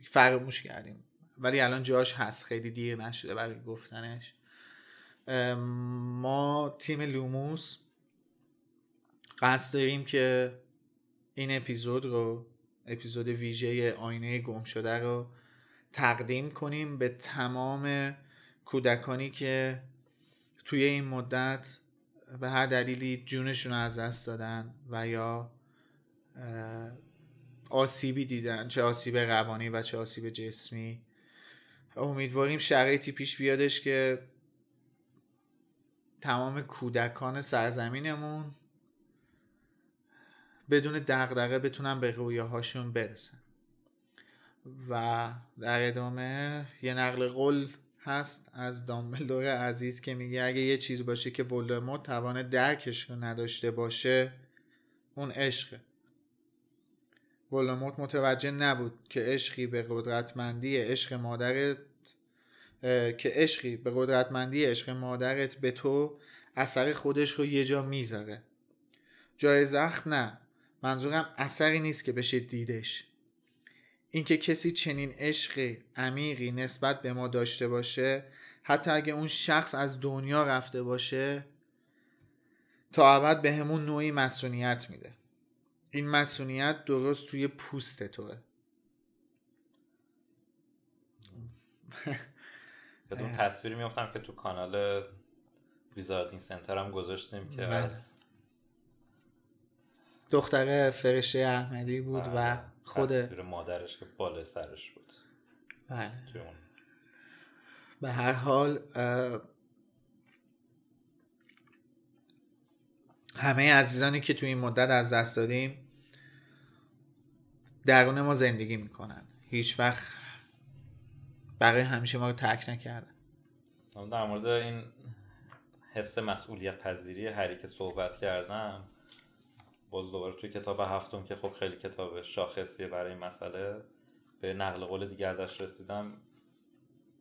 فراموش کردیم ولی الان جاش هست خیلی دیر نشده برای گفتنش ما تیم لوموس قصد داریم که این اپیزود رو اپیزود ویژه آینه گم شده رو تقدیم کنیم به تمام کودکانی که توی این مدت به هر دلیلی جونشون رو از دست دادن و یا آسیبی دیدن چه آسیب روانی و چه آسیب جسمی امیدواریم شرایطی پیش بیادش که تمام کودکان سرزمینمون بدون دقدقه بتونن به هاشون برسن و در ادامه یه نقل قول هست از دامبلدور عزیز که میگه اگه یه چیز باشه که ولدمورت توان درکش رو نداشته باشه اون عشقه ولدمورت متوجه نبود که عشقی به قدرتمندی عشق مادرت که عشقی به قدرتمندی عشق مادرت به تو اثر خودش رو یه جا میذاره جای زخم نه منظورم اثری نیست که بشه دیدش اینکه کسی چنین عشقی عمیقی نسبت به ما داشته باشه حتی اگه اون شخص از دنیا رفته باشه تا ابد به همون نوعی مسئولیت میده این مسئولیت درست توی پوست توه یه تصویری میافتم که تو کانال ویزارتین سنتر هم گذاشتیم که بله. دختر فرشه احمدی بود و آره، خود مادرش که بال سرش بود بله به هر حال همه عزیزانی که تو این مدت از دست دادیم درون ما زندگی میکنن هیچ وقت بقیه همیشه ما رو ترک نکردن در مورد این حس مسئولیت پذیری هری که صحبت کردم باز دوباره توی کتاب هفتم که خب خیلی کتاب شاخصیه برای این مسئله به نقل قول دیگه ازش رسیدم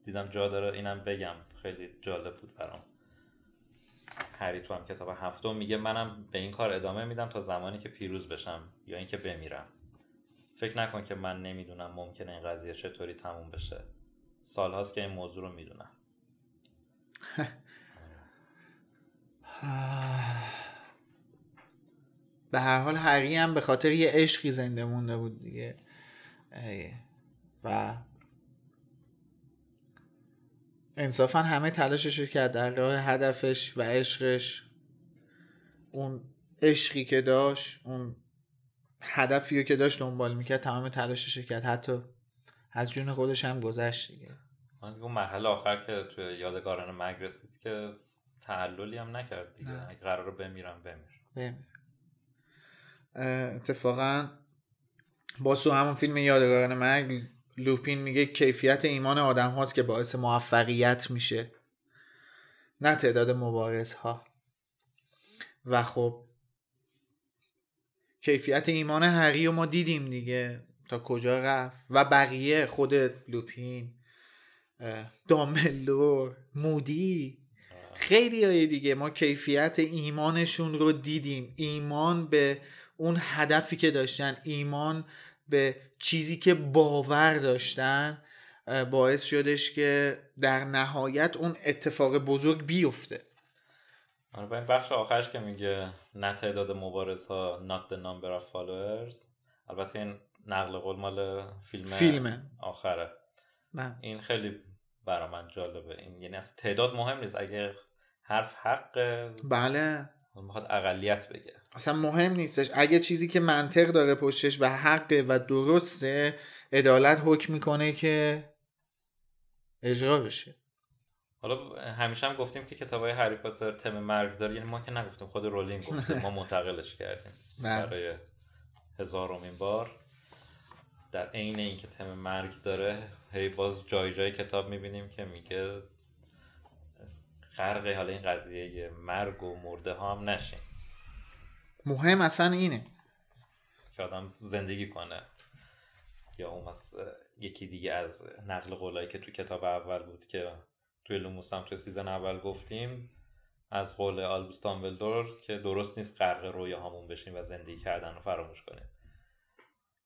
دیدم جا داره اینم بگم خیلی جالب بود برام هری تو هم کتاب هفتم میگه منم به این کار ادامه میدم تا زمانی که پیروز بشم یا اینکه بمیرم فکر نکن که من نمیدونم ممکنه این قضیه چطوری تموم بشه سال هاست که این موضوع رو میدونم [LAUGHS] به هر حال هری هم به خاطر یه عشقی زنده مونده بود دیگه و انصافا همه تلاشش رو کرد در راه هدفش و عشقش اون عشقی که داشت اون هدفی رو که داشت دنبال میکرد تمام تلاشش کرد حتی از جون خودش هم گذشت دیگه اون مرحله آخر که توی یادگاران مگ رسید که تعللی هم نکرد دیگه قرار بمیرم بمیر بمیر اتفاقا با سو همون فیلم یادگاران مرگ لوپین میگه کیفیت ایمان آدم هاست که باعث موفقیت میشه نه تعداد مبارز ها و خب کیفیت ایمان حقی رو ما دیدیم دیگه تا کجا رفت و بقیه خود لوپین داملور مودی خیلی های دیگه ما کیفیت ایمانشون رو دیدیم ایمان به اون هدفی که داشتن ایمان به چیزی که باور داشتن باعث شدش که در نهایت اون اتفاق بزرگ بیفته آره با این بخش آخرش که میگه نه تعداد مبارز ها not the number of followers البته این نقل قول مال فیلم فیلمه. آخره بله. این خیلی برا من جالبه این یعنی از تعداد مهم نیست اگه حرف حق بله میخواد اقلیت بگه اصلا مهم نیستش اگه چیزی که منطق داره پشتش و حقه و درسته عدالت حکم میکنه که اجرا بشه حالا همیشه هم گفتیم که کتاب های هری پاتر تم مرگ داره یعنی ما که نگفتیم خود رولینگ گفته ما منتقلش کردیم [LAUGHS] بله. برای هزارمین بار در عین اینکه تم مرگ داره هی باز جای جای کتاب میبینیم که میگه غرق حالا این قضیه مرگ و مرده ها هم نشین مهم اصلا اینه که آدم زندگی کنه یا اون یکی دیگه از نقل قولایی که تو کتاب اول بود که توی لوموس هم توی سیزن اول گفتیم از قول آلبوس تامبلدور که درست نیست غرق رویاهامون بشیم و زندگی کردن رو فراموش کنیم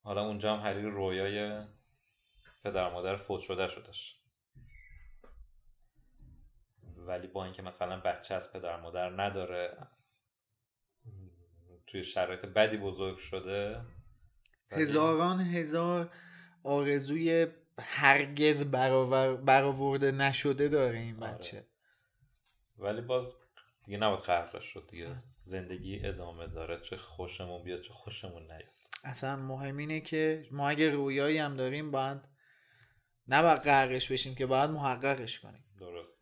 حالا اونجا هم حریر رویای پدر مادر فوت شده شدش ولی با اینکه مثلا بچه از پدر مادر نداره توی شرایط بدی بزرگ شده هزاران هزار آرزوی هرگز برآورده نشده داره این آره. بچه ولی باز دیگه نباید خرقش شد دیگه زندگی ادامه داره چه خوشمون بیاد چه خوشمون نیاد اصلا مهم اینه که ما اگه رویایی هم داریم باید نباید قرقش بشیم که باید محققش کنیم درست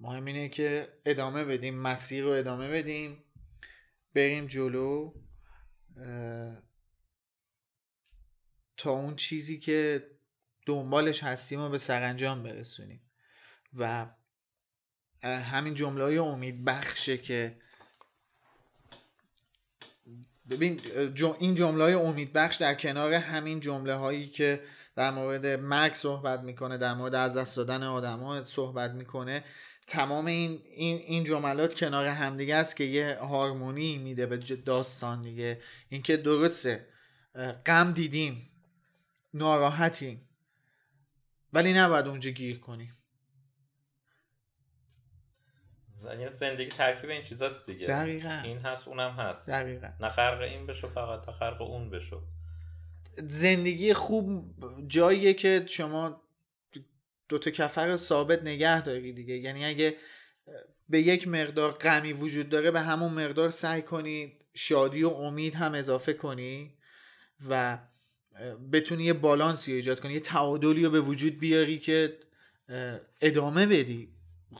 مهم اینه که ادامه بدیم مسیر رو ادامه بدیم بریم جلو تا اون چیزی که دنبالش هستیم رو به سرانجام برسونیم و همین جمله های امید بخشه که ببین این جمله امید بخش در کنار همین جمله هایی که در مورد مرگ صحبت میکنه در مورد از دست دادن آدم ها صحبت میکنه تمام این این, این جملات کنار همدیگه است که یه هارمونی میده به داستان دیگه اینکه درسته غم دیدیم ناراحتیم ولی نباید اونجا گیر کنیم زندگی ترکیب این چیزاست دیگه دقیقا. این هست اونم هست دقیقا. نه خرق این بشو فقط نه اون بشو زندگی خوب جاییه که شما دوتا کفر ثابت نگه داری دیگه یعنی اگه به یک مقدار غمی وجود داره به همون مقدار سعی کنی شادی و امید هم اضافه کنی و بتونی یه بالانسی رو ایجاد کنی یه تعادلی رو به وجود بیاری که ادامه بدی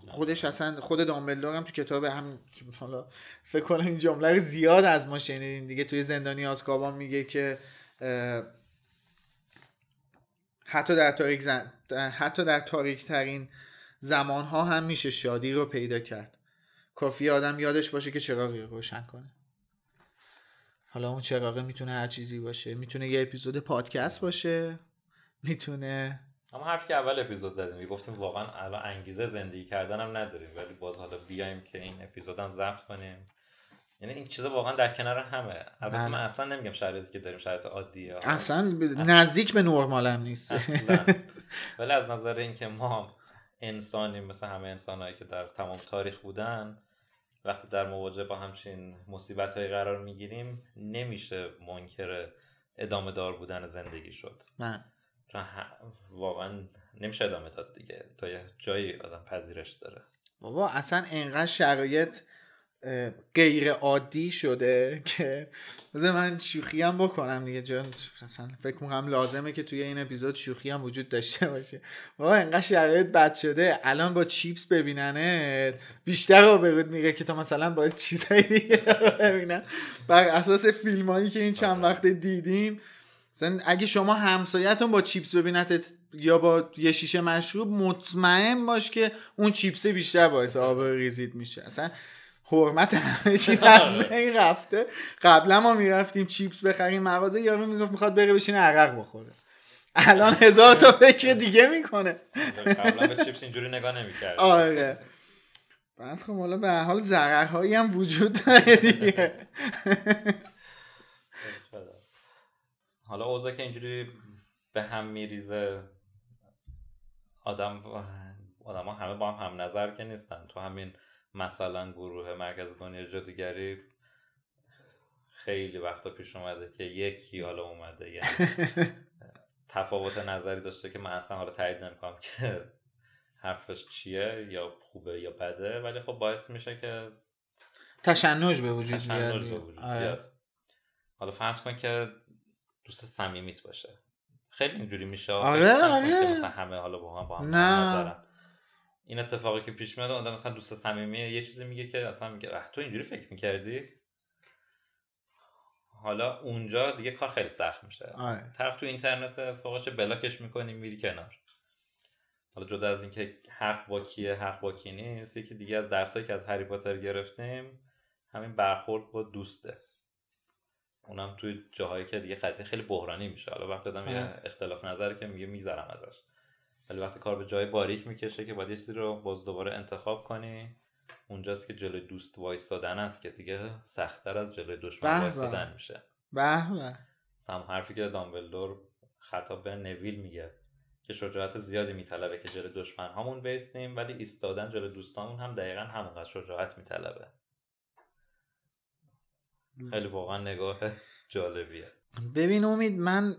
خودش اصلا خود دامبلدور هم تو کتاب هم حالا فکر کنم این جمله رو زیاد از ما شنیدین دیگه توی زندانی آسکابان میگه که حتی در تاریک زن... حتی در تاریک ترین زمان ها هم میشه شادی رو پیدا کرد کافی آدم یادش باشه که چراغی رو روشن کنه حالا اون چراغه میتونه هر چیزی باشه میتونه یه اپیزود پادکست باشه میتونه اما حرف که اول اپیزود زدیم میگفتیم واقعا الان انگیزه زندگی کردنم نداریم ولی باز حالا بیایم که این اپیزودم ضبط کنیم یعنی این چیزا واقعا در کنار همه البته من بله. اصلا نمیگم شرایطی که داریم شرایط عادیه اصلا نزدیک به نرمال هم نیست [LAUGHS] ولی از نظر اینکه ما انسانیم مثل همه انسانهایی که در تمام تاریخ بودن وقتی در مواجهه با همچین مصیبت های قرار میگیریم نمیشه منکر ادامه دار بودن زندگی شد من. بله. چون واقعا نمیشه ادامه داد دیگه تا یه جایی آدم پذیرش داره بابا اصلا انقدر شرایط غیر عادی شده که مثلا من شوخی هم بکنم دیگه جان مثلا فکر میکنم لازمه که توی این اپیزود شوخی هم وجود داشته باشه بابا انقدر شرایط بد شده الان با چیپس ببیننت بیشتر رو میگه که تا مثلا با چیزهای دیگه ببینن بر اساس فیلم که این چند وقت دیدیم مثلا اگه شما همسایتون با چیپس ببینتت یا با یه شیشه مشروب مطمئن باش که اون چیپسه بیشتر باعث آب ریزید میشه اصلا حرمت همه [LAUGHS] چیز از بین رفته قبلا ما میرفتیم چیپس بخریم مغازه یارو میگفت میخواد بره بشینه عرق بخوره الان هزار تا فکر دیگه میکنه قبلا به چیپس اینجوری نگاه نمیکرد آره بعد خب حالا به حال هایی هم وجود داره دیگه [LAUGHS] حالا اوضاع که اینجوری به هم میریزه آدم آدم ها همه با هم هم نظر که نیستن تو همین مثلا گروه مرکز گونی جادوگری خیلی وقتا پیش اومده که یکی حالا اومده یعنی [LAUGHS] تفاوت نظری داشته که من اصلا حالا تایید نمیکنم که حرفش چیه یا خوبه یا بده ولی خب باعث میشه که به وجود بیاد آره. حالا فرض کن که دوست صمیمیت باشه خیلی اینجوری میشه آره آره مثلا همه حالا با هم با هم نظرم این اتفاقی که پیش میاد آدم مثلا دوست صمیمی یه چیزی میگه که اصلا میگه تو اینجوری فکر میکردی حالا اونجا دیگه کار خیلی سخت میشه آره. طرف تو اینترنت فوقش بلاکش میکنی میری کنار حالا جدا از اینکه حق با کیه حق با کی نیست یکی دیگه از درسایی که از هری پاتر گرفتیم همین برخورد با دوسته اونم توی جاهایی که دیگه قضیه خیلی بحرانی میشه حالا وقتی یه آره. اختلاف نظر که میگه میذارم ازش ولی وقتی کار به جای باریک میکشه که باید یه چیزی رو باز دوباره انتخاب کنی اونجاست که جلوی دوست وایستادن است که دیگه سختتر از جلوی دشمن وایستادن میشه به به حرفی که دامبلدور خطاب به نویل میگه که شجاعت زیادی میطلبه که جلوی دشمن هامون بیستیم ولی ایستادن جلوی دوستامون هم دقیقا همونقدر شجاعت میطلبه خیلی واقعا نگاه جالبیه ببین امید من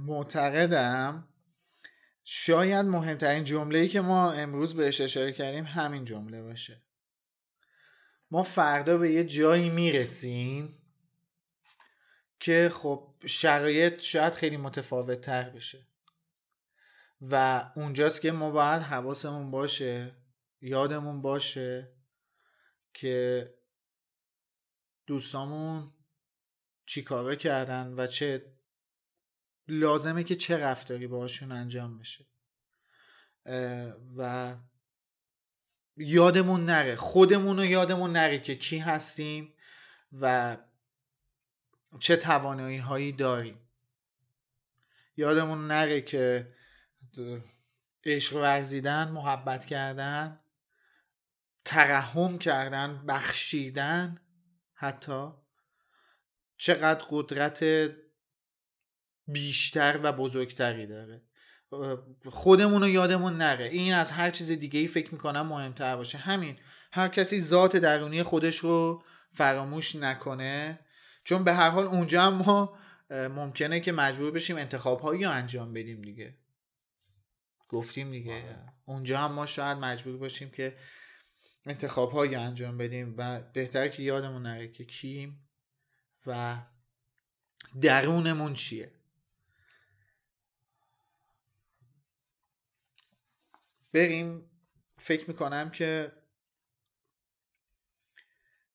معتقدم شاید مهمترین جمله ای که ما امروز بهش اشاره کردیم همین جمله باشه ما فردا به یه جایی میرسیم که خب شرایط شاید خیلی متفاوت تر بشه و اونجاست که ما باید حواسمون باشه یادمون باشه که دوستامون چی کاره کردن و چه لازمه که چه رفتاری باهاشون انجام بشه و یادمون نره خودمون رو یادمون نره که کی هستیم و چه توانایی هایی داریم یادمون نره که عشق ورزیدن محبت کردن ترحم کردن بخشیدن حتی چقدر قدرت بیشتر و بزرگتری داره خودمون رو یادمون نره این از هر چیز دیگه ای فکر میکنم مهمتر باشه همین هر کسی ذات درونی خودش رو فراموش نکنه چون به هر حال اونجا هم ما ممکنه که مجبور بشیم انتخاب هایی رو انجام بدیم دیگه گفتیم دیگه آره. اونجا هم ما شاید مجبور باشیم که انتخاب هایی انجام بدیم و بهتر که یادمون نره که کیم و درونمون چیه بریم فکر میکنم که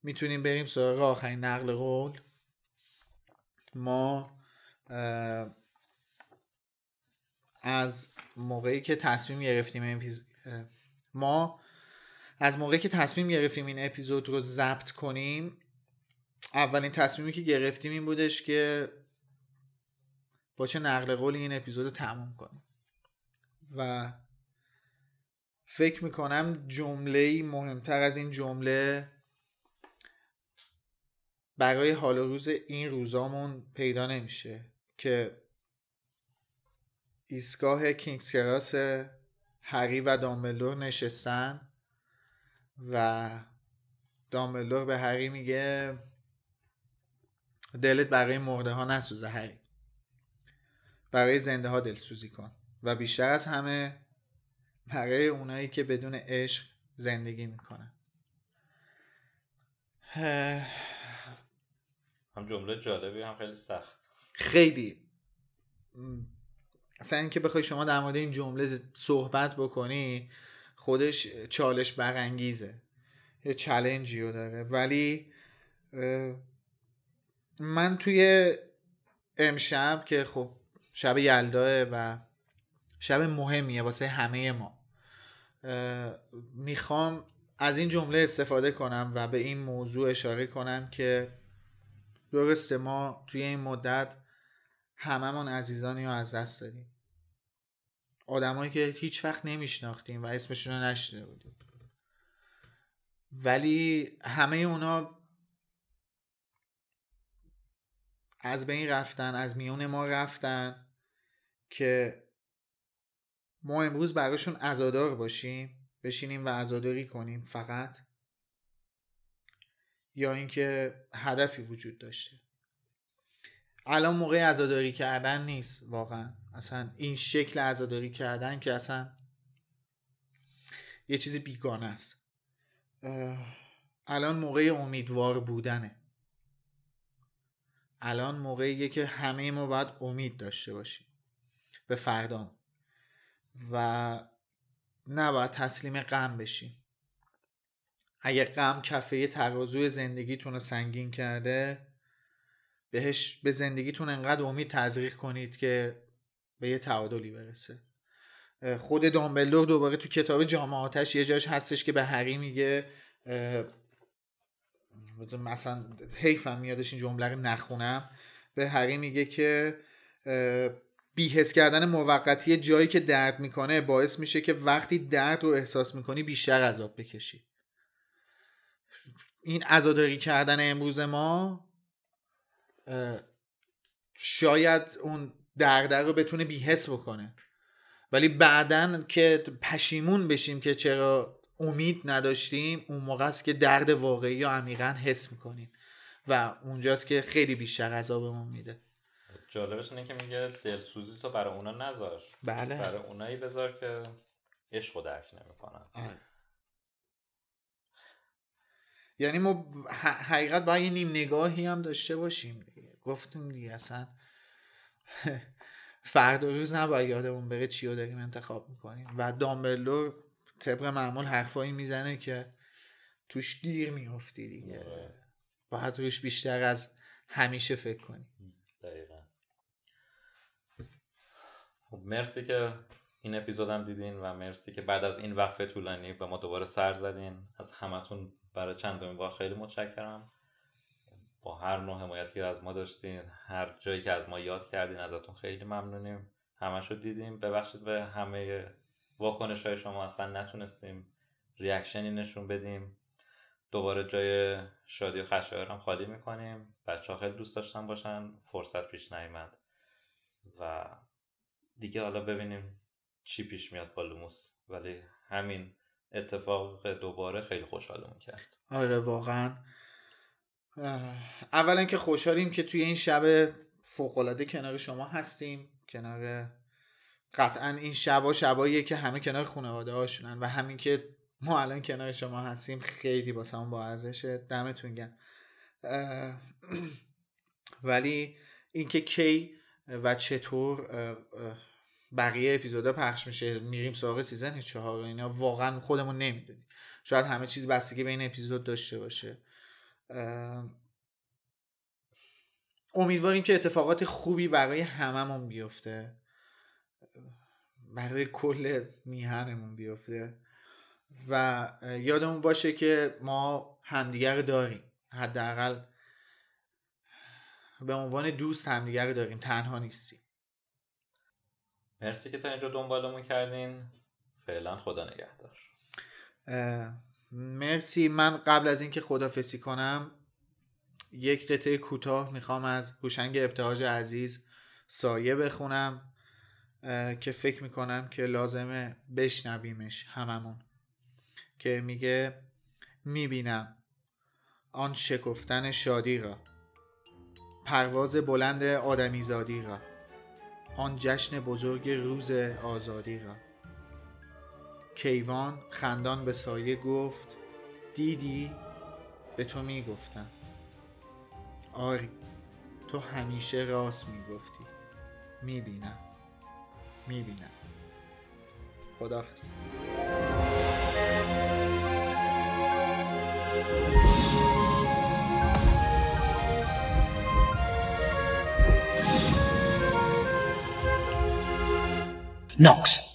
میتونیم بریم سراغ آخرین نقل قول ما از موقعی که تصمیم گرفتیم ما از موقعی که تصمیم گرفتیم این اپیزود رو ضبط کنیم اولین تصمیمی که گرفتیم این بودش که با چه نقل قولی این اپیزود رو تموم کنیم و فکر میکنم جمله مهمتر از این جمله برای حال روز این روزامون پیدا نمیشه که ایستگاه کینگز کراس هری و دامبلور نشستن و دامبلور به هری میگه دلت برای مرده ها نسوزه هری برای زنده ها دلسوزی کن و بیشتر از همه برای اونایی که بدون عشق زندگی میکنن هم جمله جالبی هم خیلی سخت خیلی اصلا اینکه بخوای شما در مورد این جمله صحبت بکنی خودش چالش برانگیزه یه چلنجی رو داره ولی من توی امشب که خب شب یلداه و شب مهمیه واسه همه ما میخوام از این جمله استفاده کنم و به این موضوع اشاره کنم که درسته ما توی این مدت هممون عزیزانی رو از دست دادیم آدمایی که هیچ وقت نمیشناختیم و اسمشون رو نشنیده بودیم ولی همه اونا از بین رفتن از میون ما رفتن که ما امروز براشون ازادار باشیم بشینیم و ازاداری کنیم فقط یا اینکه هدفی وجود داشته الان موقع ازاداری کردن نیست واقعا اصلا این شکل ازاداری کردن که اصلا یه چیز بیگانه است الان موقع امیدوار بودنه الان موقعیه که همه ما باید امید داشته باشیم به فردان و نباید تسلیم غم بشیم اگه غم کفه ترازوی زندگیتون رو سنگین کرده بهش به زندگیتون انقدر امید تزریق کنید که به یه تعادلی برسه خود دامبلور دوباره تو کتاب جامعه آتش یه جاش هستش که به هری میگه مثلا حیفم میادش این جمله رو نخونم به هری میگه که بیهس کردن موقتی جایی که درد میکنه باعث میشه که وقتی درد رو احساس میکنی بیشتر عذاب بکشی این عزاداری کردن امروز ما شاید اون درد رو بتونه بیهس بکنه ولی بعدا که پشیمون بشیم که چرا امید نداشتیم اون موقع است که درد واقعی یا عمیقا حس میکنیم و اونجاست که خیلی بیشتر عذابمون میده جالبش اینه که میگه دلسوزی تو برای اونا نذار بله برای اونایی بذار که عشق و درک نمیکنن آره. یعنی ما حقیقت باید یه نیم نگاهی هم داشته باشیم دیگه گفتیم دیگه اصلا [LAUGHS] فردا روز نباید یادمون بره چی رو داریم انتخاب میکنیم و دامبلو طبق معمول حرفایی میزنه که توش گیر میفتی دیگه آره. باید روش بیشتر از همیشه فکر کنیم خب مرسی که این هم دیدین و مرسی که بعد از این وقفه طولانی به ما دوباره سر زدین از همتون برای چند بار خیلی متشکرم با هر نوع حمایتی که از ما داشتین هر جایی که از ما یاد کردین ازتون خیلی ممنونیم همه دیدیم ببخشید به همه واکنش های شما اصلا نتونستیم ریاکشنی نشون بدیم دوباره جای شادی و خشایار هم خالی میکنیم بچه خیلی دوست داشتن باشن فرصت پیش نیامد و دیگه حالا ببینیم چی پیش میاد با لوموس ولی همین اتفاق دوباره خیلی خوشحالمون کرد آره واقعا اولا که خوشحالیم که توی این شب فوقالعاده کنار شما هستیم کنار قطعا این شبا شباییه که همه کنار خانواده هاشونن و همین که ما الان کنار شما هستیم خیلی با همون با ارزشه دمتون گم [CLEARS THROAT] ولی اینکه کی و چطور بقیه اپیزودا پخش میشه میریم سراغ سیزن چهار اینا واقعا خودمون نمیدونیم شاید همه چیز بستگی به این اپیزود داشته باشه امیدواریم که اتفاقات خوبی برای هممون بیفته برای کل میهنمون بیفته و یادمون باشه که ما همدیگر داریم حداقل به عنوان دوست همدیگر داریم تنها نیستیم مرسی که تا اینجا دنبالمون کردین فعلا خدا نگهدار مرسی من قبل از اینکه خدافسی کنم یک قطعه کوتاه میخوام از هوشنگ ابتهاج عزیز سایه بخونم که فکر میکنم که لازمه بشنویمش هممون که میگه میبینم آن شکفتن شادی را پرواز بلند آدمیزادی را آن جشن بزرگ روز آزادی را کیوان خندان به سایه گفت دیدی به تو می آری تو همیشه راست می گفتی می بینم می بینم knocks